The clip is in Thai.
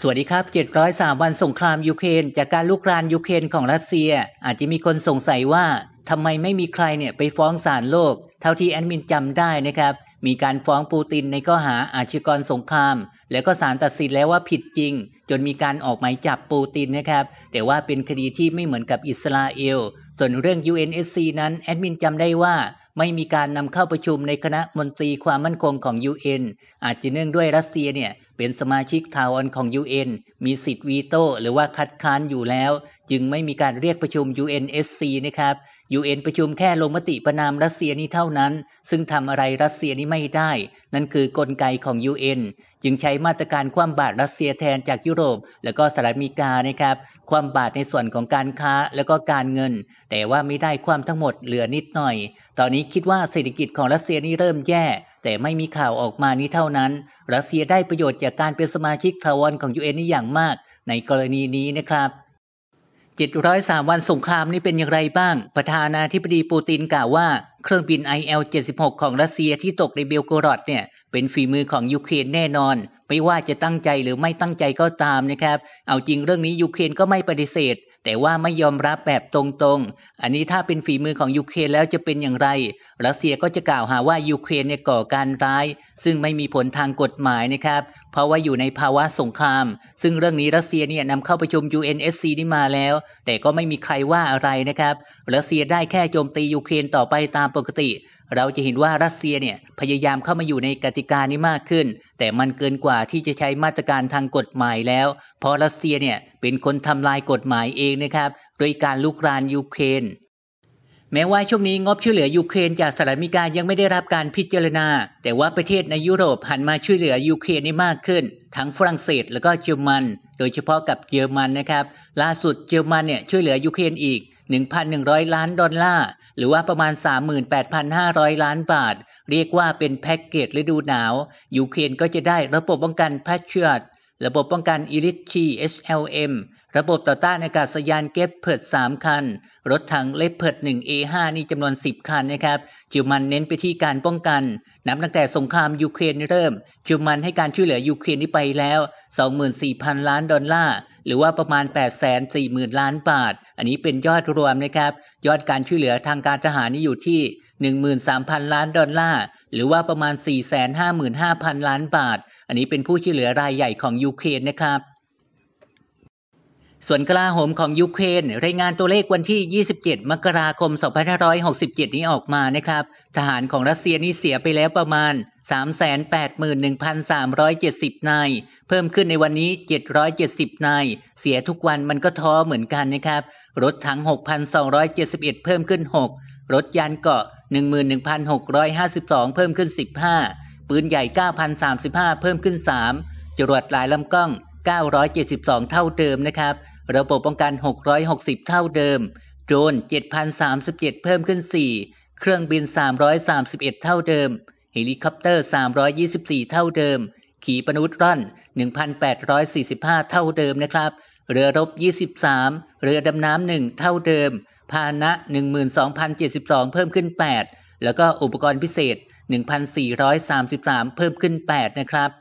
สวัสดีครับ 703 วันสงครามยูเครนจากการลุกรานยูเครนของรัสเซีย อาจจะมีคนสงสัยว่าทำไมไม่มีใครเนี่ยไปฟ้องศาลโลก เท่าที่แอดมินจำได้นะครับ มีการฟ้องปูตินในข้อหาอาชญากรสงคราม แล้วก็ศาลตัดสินแล้วว่าผิดจริง จนมีการออกหมายจับปูตินนะครับ แต่ว่าเป็นคดีที่ไม่เหมือนกับอิสราเอลส่วนเรื่อง UNSC นั้นแอดมินจำได้ว่า ไม่มีการนำเข้าประชุมในคณะมนตรีความมั่นคงของ UN อาจจะเนื่องด้วยรัสเซียเนี่ยเป็นสมาชิกทาวอนของ UN มีสิทธิ์วีโต้หรือว่าคัดค้านอยู่แล้ว จึงไม่มีการเรียกประชุม UNSC นะครับ UN ประชุมแค่ลงมติประนามรัสเซียนี้เท่านั้น ซึ่งทำอะไรรัสเซียนี้ไม่ได้ นั่นคือกลไกของ UN จึงใช้มาตรการคว่ำบาตรรัสเซียแทนจากยุโรป และก็สหรัฐอเมริกานะครับคว่ำบาตรในส่วนของการค้าและก็การเงินแต่ว่าไม่ได้ความทั้งหมดเหลือนิดหน่อย ตอนนี้คิดว่าเศรษฐกิจของรัสเซียนี่เริ่มแย่ แต่ไม่มีข่าวออกมานี้เท่านั้น รัสเซียได้ประโยชน์จากการเป็นสมาชิกทาวรของยูเอ็นนี่อย่างมาก ในกรณีนี้นะครับ 703 วันสงครามนี่เป็นอย่างไรบ้างประธานาธิบดีปูตินกล่าวว่าเครื่องบิน IL-76 ของรัสเซียที่ตกในเบลโกรอดเนี่ยเป็นฝีมือของยูเครนแน่นอนไม่ว่าจะตั้งใจหรือไม่ตั้งใจก็ตามนะครับ เอาจริงเรื่องนี้ยูเครนก็ไม่ปฏิเสธ แต่ว่าไม่ยอมรับแบบตรงๆ อันนี้ถ้าเป็นฝีมือของยูเครนแล้วจะเป็นอย่างไร รัสเซียก็จะกล่าวหาว่ายูเครนเนี่ยก่อการร้าย ซึ่งไม่มีผลทางกฎหมายนะครับ เพราะว่าอยู่ในภาวะสงคราม ซึ่งเรื่องนี้รัสเซียเนี่ยนำเข้าประชุม UNSC นี่มาแล้ว แต่ก็ไม่มีใครว่าอะไรนะครับรัสเซียได้แค่โจมตียูเครนต่อไปตามปกติเราจะเห็นว่ารัสเซียเนี่ยพยายามเข้ามาอยู่ในกติกานี้มากขึ้น แต่มันเกินกว่าที่จะใช้มาตรการทางกฎหมายแล้ว เพราะรัสเซียเนี่ยเป็นคนทำลายกฎหมายเองนะครับโดยการลุกรานยูเครน แม้ว่าช่วงนี้งบช่วยเหลือยูเครนจากสหรัฐอเมริกายังไม่ได้รับการพิจารณา แต่ว่าประเทศในยุโรปหันมาช่วยเหลือยูเครนได้มากขึ้น ทั้งฝรั่งเศสแล้วก็เยอรมัน โดยเฉพาะกับเยอรมันนะครับ ล่าสุดเยอรมันเนี่ยช่วยเหลือยูเครนอีก1,100 ล้านดอลลาร์หรือว่าประมาณ 38,500 ล้านบาท เรียกว่าเป็นแพ็กเกจฤดูหนาวยูเครนก็จะได้ระบบป้องกันแพทชิอตระบบป้องกันอิลิชี SLM ระบบต่อต้านอากาศยานเก็บเพิด 3 คัน รถถังเลปเพิด 1A5 นี่จำนวน 10 คันนะครับจิวมันเน้นไปที่การป้องกันนับตั้งแต่สงครามยูเครนเริ่มจิวมันให้การช่วยเหลือยูเครนนี้ไปแล้ว 24,000 ล้านดอลลาร์หรือว่าประมาณ 840,000 ล้านบาท อันนี้เป็นยอดรวมนะครับ ยอดการช่วยเหลือทางการทหารนี่อยู่ที่ 13,000 ล้านดอลลาร์หรือว่าประมาณ 455,000 ล้านบาท อันนี้เป็นผู้ช่วยเหลือรายใหญ่ของยูเครนนะครับส่วนกลาโหมของยูเครนรายงานตัวเลขวันที่ 27 มกราคม 2567 นี้ออกมานะครับทหารของรัสเซียนี่เสียไปแล้วประมาณ 381,370 นายเพิ่มขึ้นในวันนี้ 770 นายเสียทุกวันมันก็ท้อเหมือนกันนะครับ รถถัง 6,271 เพิ่มขึ้น 6 รถยานเกาะ 11,652 เพิ่มขึ้น 15 ปืนใหญ่ 9,035 เพิ่มขึ้น 3 จรวดหลายลำกล้อง972 เท่าเดิมนะครับ ระบบป้องกัน 660 เท่าเดิม โดรน7,037 เพิ่มขึ้น 4 เครื่องบิน 331 เท่าเดิม เฮลิคอปเตอร์ 324 เท่าเดิม ขี่ปนุษย์ร่อน 1,845 เท่าเดิมนะครับ เรือรบ 23 เรือดำน้ำ1เท่าเดิม พาหนะ 12,072 เพิ่มขึ้น 8 แล้วก็อุปกรณ์พิเศษ 1,433 เพิ่มขึ้น 8 นะครับ